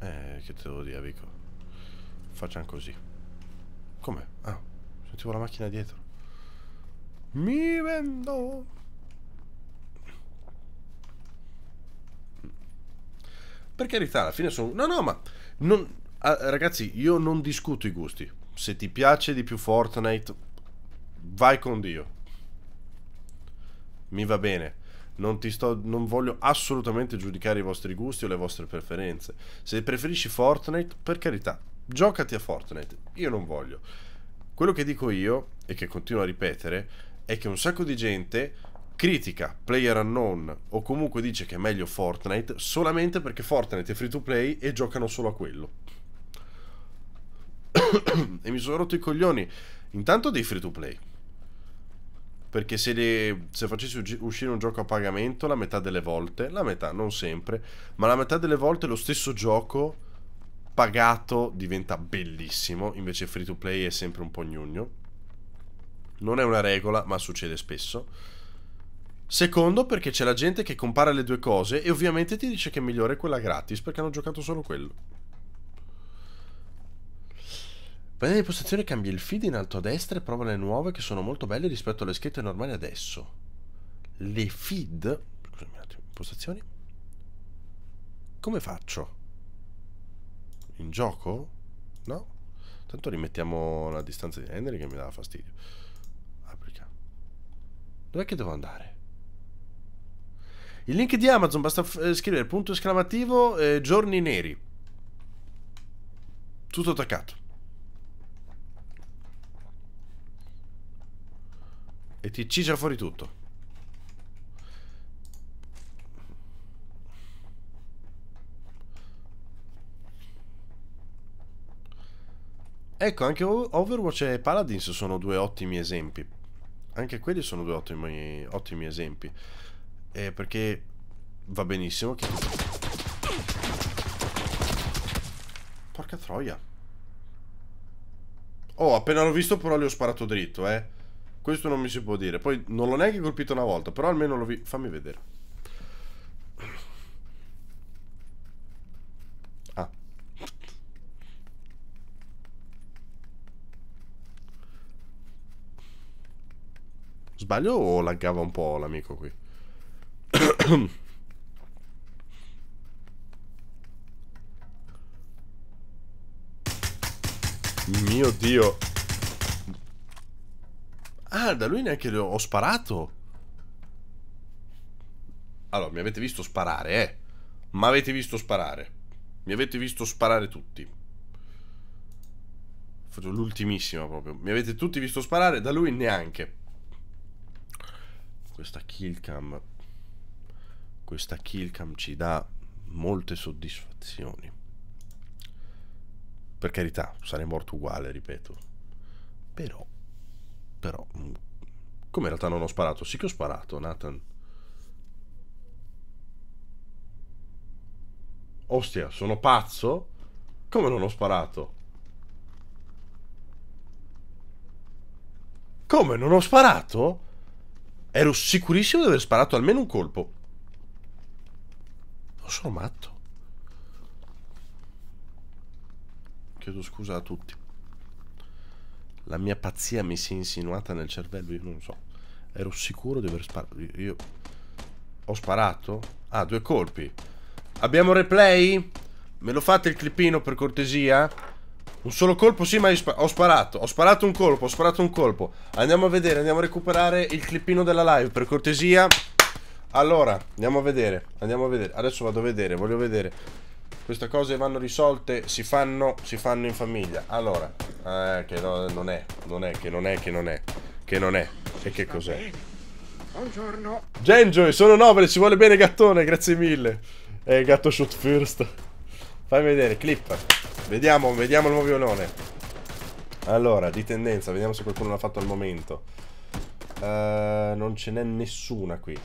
Eh, che te devo dire, Vico? Facciamo così. Com'è? Ah, sentivo la macchina dietro. Mi vendo! Per carità, alla fine sono... No, no, ma... Non... ragazzi, io non discuto i gusti. Se ti piace di più Fortnite, vai con Dio. Mi va bene. Non, ti sto, non voglio assolutamente giudicare i vostri gusti o le vostre preferenze. Se preferisci Fortnite, per carità, giocati a Fortnite. Io non voglio. Quello che dico io, e che continuo a ripetere, è che un sacco di gente critica player unknown o comunque dice che è meglio Fortnite solamente perché Fortnite è free to play e giocano solo a quello. e mi sono rotto i coglioni intanto dei free to play. Perché se, le, se facessi uscire un gioco a pagamento, la metà delle volte, la metà non sempre, ma la metà delle volte lo stesso gioco pagato diventa bellissimo, invece free to play è sempre un po' gnugno. Non è una regola, ma succede spesso. Secondo perché c'è la gente che compara le due cose e ovviamente ti dice che è migliore quella gratis perché hanno giocato solo quello. Vedete le impostazioni, cambia il feed in alto a destra e prova le nuove che sono molto belle rispetto alle schede normali adesso. Le feed... Scusami un attimo, impostazioni. Come faccio? In gioco? No? Tanto rimettiamo la distanza di Henry che mi dava fastidio. Applica. Dov'è che devo andare? Il link di Amazon basta eh, scrivere punto esclamativo eh, giorni neri. Tutto attaccato. E ti ciccia fuori tutto. Ecco, anche Overwatch e Paladins sono due ottimi esempi. Anche quelli sono due ottimi, ottimi esempi eh, perché va benissimo che... Porca troia. Oh, appena l'ho visto però gli ho sparato dritto, eh. Questo non mi si può dire. Poi non l'ho neanche colpito una volta, però almeno lo vi... Fammi vedere. Ah. Sbaglio o laggava un po' l'amico qui? Mio Dio. Ah, da lui neanche ho, ho sparato. Allora, mi avete visto sparare, eh. Ma avete visto sparare. Mi avete visto sparare tutti. Faccio l'ultimissima proprio. Mi avete tutti visto sparare, da lui neanche. Questa kill cam questa killcam ci dà molte soddisfazioni. Per carità, sarei morto uguale, ripeto. Però, però, mm, come in realtà non ho sparato? Sì che ho sparato, Nathan. Ostia, sono pazzo? Come non ho sparato? Come non ho sparato? Ero sicurissimo di aver sparato almeno un colpo. Non sono matto. Chiedo scusa a tutti. La mia pazzia mi si è insinuata nel cervello, io non so. Ero sicuro di aver sparato. Io... Ho sparato? Ah, due colpi. Abbiamo replay? Me lo fate il clippino per cortesia? Un solo colpo? Sì, ma spa ho sparato. Ho sparato un colpo, ho sparato un colpo. Andiamo a vedere, andiamo a recuperare il clippino della live, per cortesia. Allora, andiamo a vedere, andiamo a vedere. Adesso vado a vedere, voglio vedere. Queste cose vanno risolte, si fanno, si fanno in famiglia. Allora, eh, che no, non è, non è, che non è, che non è, che non è. E che cos'è? Buongiorno. Genjoy, sono nobile, ci vuole bene gattone, grazie mille. Eh, gatto shoot first. Fai vedere, clip. Vediamo, vediamo il nuovo violone. Allora, di tendenza, vediamo se qualcuno l'ha fatto al momento. Uh, non ce n'è nessuna qui.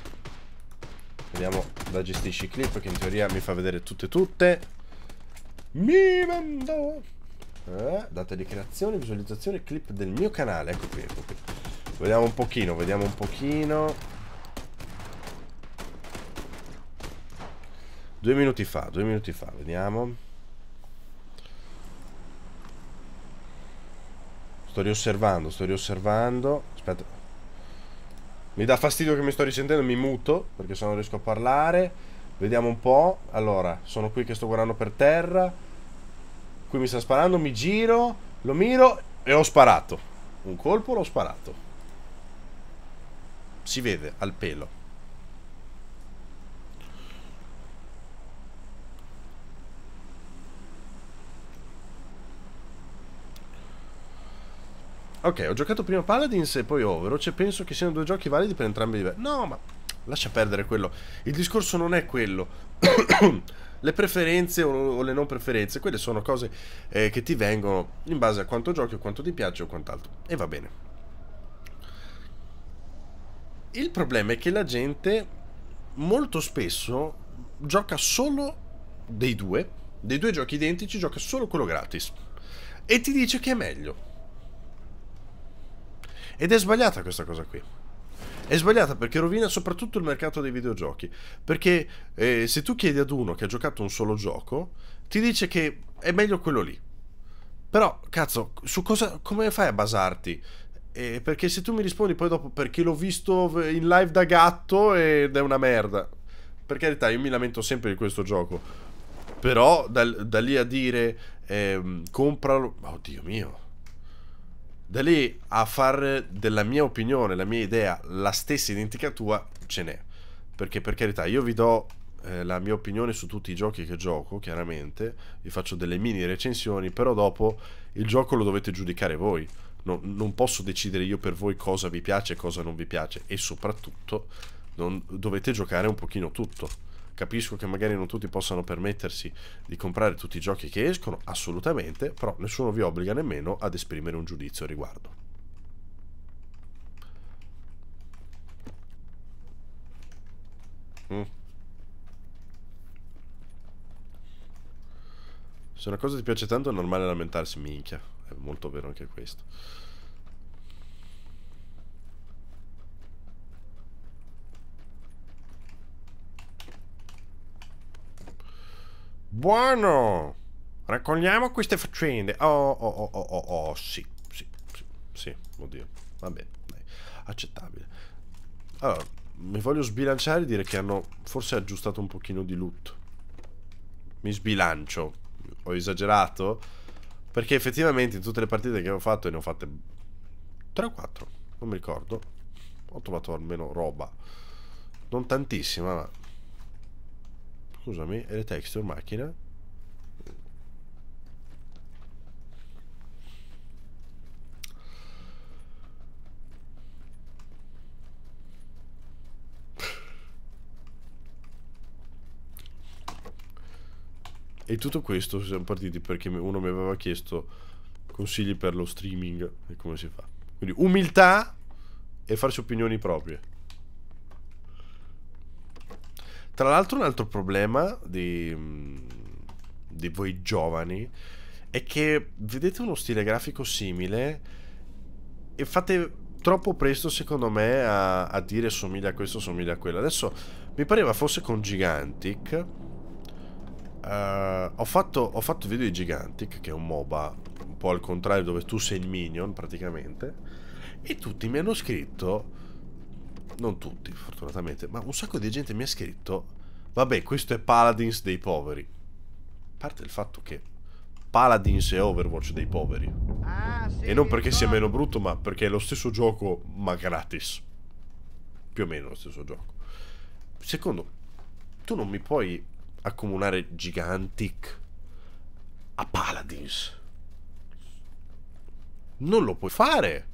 Vediamo da gestisci clip che in teoria mi fa vedere tutte e tutte. Mi vendo! Eh, data di creazione, visualizzazione, clip del mio canale. Ecco qui, ecco qui. Vediamo un pochino, vediamo un pochino. Due minuti fa, due minuti fa, vediamo. Sto riosservando, sto riosservando. Aspetta, mi dà fastidio che mi sto risentendo, mi muto perché se non riesco a parlare. Vediamo un po'. Allora, sono qui che sto guardando per terra. Qui mi sta sparando, mi giro, lo miro e ho sparato. Un colpo l'ho sparato. Si vede al pelo. Ok, ho giocato prima Paladins e poi Overwatch e penso che siano due giochi validi per entrambi i livelli. No, ma lascia perdere quello. Il discorso non è quello. le preferenze o, le non preferenze, quelle sono cose eh, che ti vengono in base a quanto giochi o quanto ti piace o quant'altro. E va bene. Il problema è che la gente molto spesso gioca solo dei due, dei due giochi identici, gioca solo quello gratis. E ti dice che è meglio. Ed è sbagliata questa cosa qui. È sbagliata perché rovina soprattutto il mercato dei videogiochi. Perché eh, se tu chiedi ad uno che ha giocato un solo gioco, ti dice che è meglio quello lì. Però, cazzo, su cosa, come fai a basarti? Eh, perché se tu mi rispondi poi dopo perché l'ho visto in live da gatto ed è una merda. Per carità, io mi lamento sempre di questo gioco. Però da, da lì a dire eh, compralo... Oddio mio. Da lì a fare della mia opinione, la mia idea, la stessa identica tua, ce n'è. Perché per carità, io vi do eh, la mia opinione su tutti i giochi che gioco, chiaramente, vi faccio delle mini recensioni, però dopo il gioco lo dovete giudicare voi. No, non posso decidere io per voi cosa vi piace e cosa non vi piace e soprattutto non, dovete giocare un pochino tutto capisco che magari non tutti possano permettersi di comprare tutti i giochi che escono, assolutamente, però nessuno vi obbliga nemmeno ad esprimere un giudizio a riguardo. Mm. Se una cosa ti piace tanto è normale lamentarsi, minchia, è molto vero anche questo. Buono! Raccogliamo queste faccende. Oh, oh, oh, oh, oh, oh, sì, sì, sì, sì, oddio. Va bene, dai. accettabile. Allora, mi voglio sbilanciare e dire che hanno forse aggiustato un pochino di loot. Mi sbilancio. Ho esagerato? Perché effettivamente in tutte le partite che avevo fatto, ne ho fatte 3 o 4, non mi ricordo, ho trovato almeno roba. Non tantissima, ma Scusami, e le texture macchina? E tutto questo siamo partiti perché uno mi aveva chiesto consigli per lo streaming e come si fa. Quindi umiltà e farsi opinioni proprie. Tra l'altro un altro problema di, di voi giovani è che vedete uno stile grafico simile e fate troppo presto secondo me a, a, dire somiglia a questo, somiglia a quello. Adesso mi pareva fosse con Gigantic. Uh, ho, fatto, ho fatto video di Gigantic, che è un MOBA un po' al contrario, dove tu sei il minion praticamente. E tutti mi hanno scritto non tutti fortunatamente, ma un sacco di gente mi ha scritto Vabbè, questo è Paladins dei poveri. A parte il fatto che Paladins è Overwatch dei poveri. Ah, sì, e non perché sia meno brutto, ma perché è lo stesso gioco, ma gratis. Più o meno lo stesso gioco. Secondo, tu non mi puoi accomunare Gigantic a Paladins. Non lo puoi fare.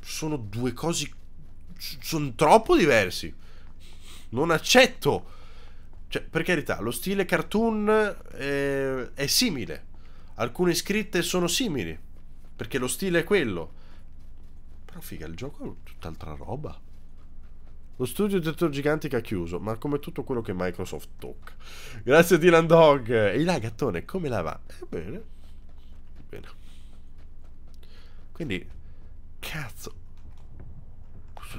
sono due cose. Sono troppo diversi. Non accetto. Cioè, per carità, lo stile cartoon è, eh, è simile. Alcune scritte sono simili. Perché lo stile è quello. Però figa, il gioco è tutt'altra roba. Lo studio di Dottor Gigantica ha chiuso, ma come tutto quello che Microsoft tocca. Grazie Dylan Dog. E là, gattone, come la va? Ebbene. Eh, bene. Quindi Cazzo. Cosa...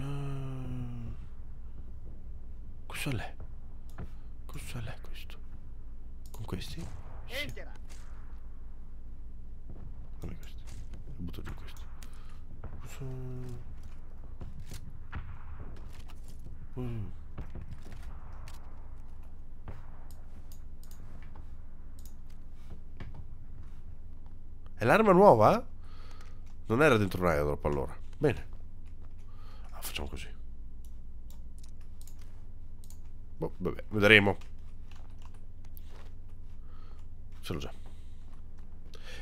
Cosa l'è? Cosa l'è questo? Con questi? Sì. Non è questo. Butto giù questo. Cosa... Mm. È l'arma nuova? Non era dentro un airdrop allora. Bene. Ah, facciamo così. Boh, vabbè, vedremo. Ce l'ho già.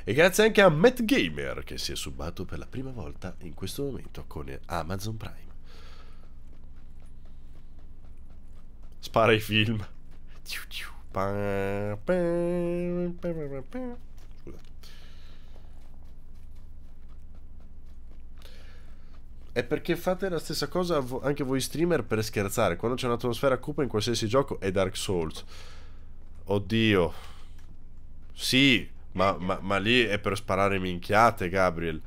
E grazie anche a Matt Gamer che si è subato per la prima volta in questo momento con Amazon Prime. Spara i film. Ciu ciu. Pa, pa, pa, è perché fate la stessa cosa anche voi streamer per scherzare. Quando c'è un'atmosfera cupa in qualsiasi gioco è Dark Souls. Oddio. Sì, ma, ma, ma lì è per sparare minchiate, Gabriel.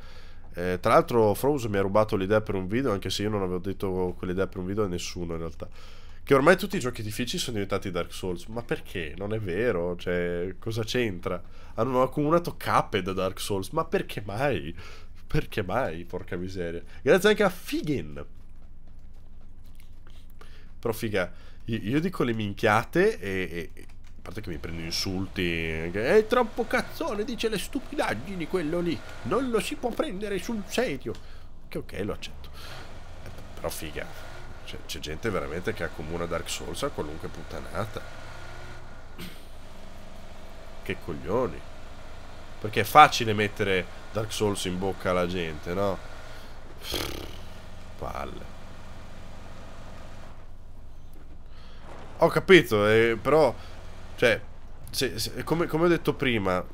Eh, tra l'altro Frozen mi ha rubato l'idea per un video, anche se io non avevo detto quell'idea per un video a nessuno in realtà. Che ormai tutti i giochi difficili sono diventati Dark Souls. Ma perché? Non è vero. Cioè, cosa c'entra? Hanno accumulato cappe da Dark Souls. Ma perché mai? Perché mai, porca miseria. Grazie anche a Figin. Però figa, io, io dico le minchiate e, e... A parte che mi prendo insulti. È troppo cazzone, dice le stupidaggini quello lì. Non lo si può prendere sul serio. Che ok, lo accetto. Eh, però figa, c'è gente veramente che accomuna Dark Souls a qualunque puttanata. Che coglioni. Perché è facile mettere Dark Souls in bocca alla gente, no? Palle. Ho capito, eh, però... Cioè, se, se, come, come ho detto prima...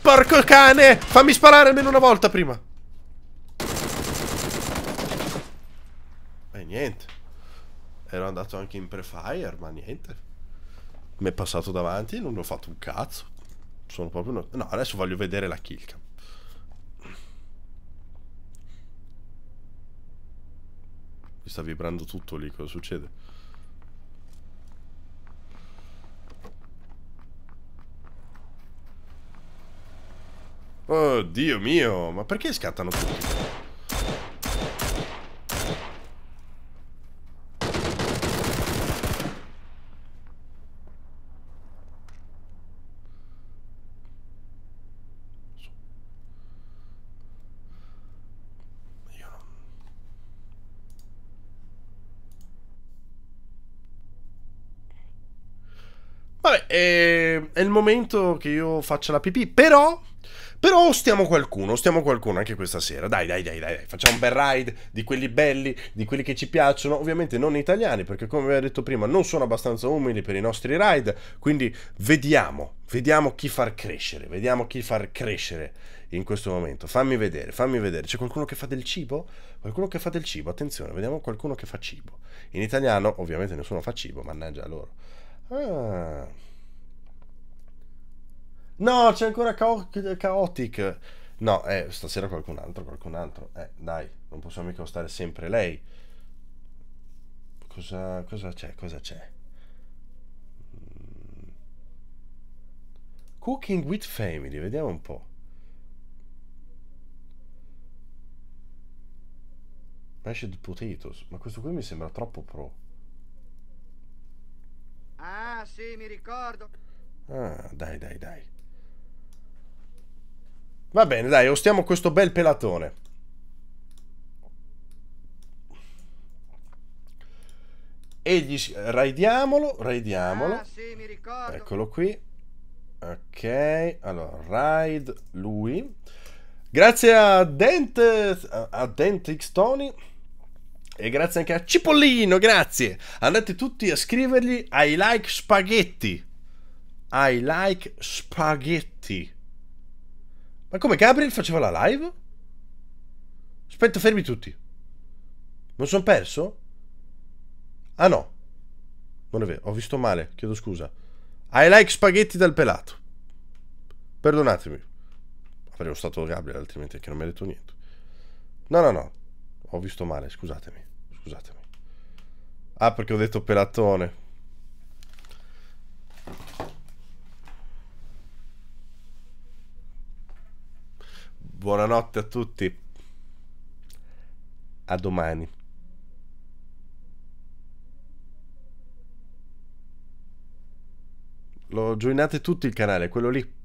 Porco cane! Fammi sparare almeno una volta prima! E eh, niente. Ero andato anche in prefire, ma niente. Mi è passato davanti e non ho fatto un cazzo sono proprio... No, no adesso voglio vedere la killcam. Mi sta vibrando tutto lì, cosa succede? Oh, Dio mio, ma perché scattano tutti? è, è il momento che io faccia la pipì, però... Però ostiamo qualcuno, ostiamo qualcuno anche questa sera. Dai, dai, dai, dai, facciamo un bel ride di quelli belli, di quelli che ci piacciono. Ovviamente non italiani, perché come vi ho detto prima, non sono abbastanza umili per i nostri ride. Quindi vediamo, vediamo chi far crescere, vediamo chi far crescere in questo momento. Fammi vedere, fammi vedere. C'è qualcuno che fa del cibo? Qualcuno che fa del cibo, attenzione, vediamo qualcuno che fa cibo. In italiano ovviamente nessuno fa cibo, mannaggia loro. Ah... No, c'è ancora Chao- Chaotic. No, eh, stasera qualcun altro, qualcun altro. Eh, dai, non possiamo mica stare sempre lei. Cosa, cosa c'è? Cosa c'è? Mm. Cooking with Family, vediamo un po'. Mashed potatoes, ma questo qui mi sembra troppo pro. Ah, sì, mi ricordo. Ah, dai, dai, dai. Va bene, dai, ostiamo questo bel pelatone. E gli raidiamolo, raidiamolo. Ah, sì, Eccolo qui. Ok, allora, raid lui. Grazie a Dente, a Dente X Tony. E grazie anche a Cipollino, grazie. Andate tutti a scrivergli I like spaghetti. I like spaghetti. Ma come Gabriel faceva la live? Aspetta, fermi tutti. Non sono perso? Ah no. Non è vero, ho visto male, chiedo scusa. I like spaghetti dal pelato. Perdonatemi. Avrei usato Gabriel, altrimenti che non mi ha detto niente. No, no, no. Ho visto male, scusatemi. Scusatemi. Ah, perché ho detto pelatone. Buonanotte a tutti. A domani. Lo joinate tutti il canale, quello lì.